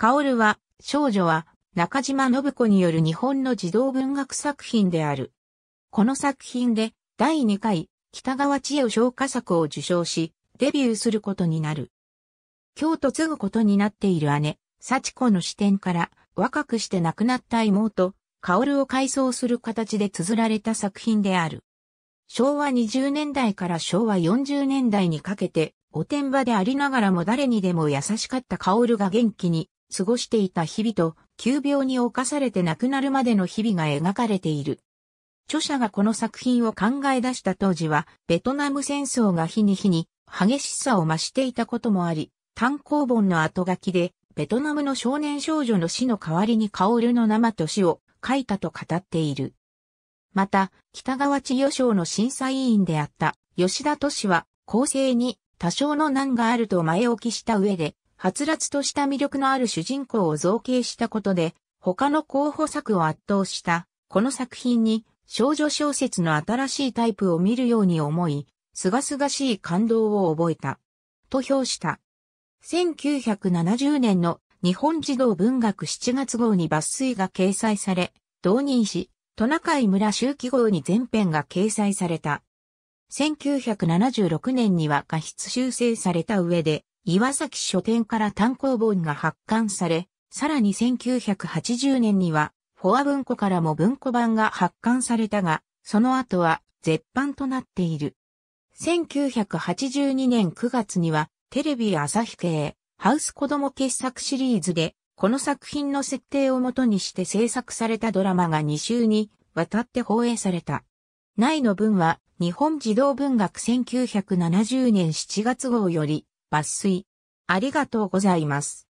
カオルは、少女は、中島信子による日本の児童文学作品である。この作品で、第2回、北川千恵昇華作を受賞し、デビューすることになる。京都継ぐことになっている姉、幸子の視点から、若くして亡くなった妹、カオルを改装する形で綴られた作品である。昭和20年代から昭和40年代にかけて、おてんばでありながらも誰にでも優しかったカオルが元気に過ごしていた日々と、急病に侵されて亡くなるまでの日々が描かれている。著者がこの作品を考え出した当時は、ベトナム戦争が日に日に激しさを増していたこともあり、単行本の後書きで、ベトナムの少年少女の死の代わりに薫の生と死を書いたと語っている。また、北川千代賞の審査委員であった吉田敏は、構成に多少の難があると前置きした上で、はつらつとした魅力のある主人公を造形したことで、他の候補作を圧倒した、この作品に少女小説の新しいタイプを見るように思い、すがすがしい感動を覚えた。と評した。1970年の日本児童文学7月号に抜粋が掲載され、同人誌、トナカイ村周期号に全編が掲載された。1976年には画質修正された上で、岩崎書店から単行本が発刊され、さらに1980年には、フォア文庫からも文庫版が発刊されたが、その後は絶版となっている。1982年9月には、テレビ朝日系、ハウス子供傑作シリーズで、この作品の設定をもとにして制作されたドラマが2週にわたって放映された。内の文は日本児童文学1970年7月号より抜粋。ありがとうございます。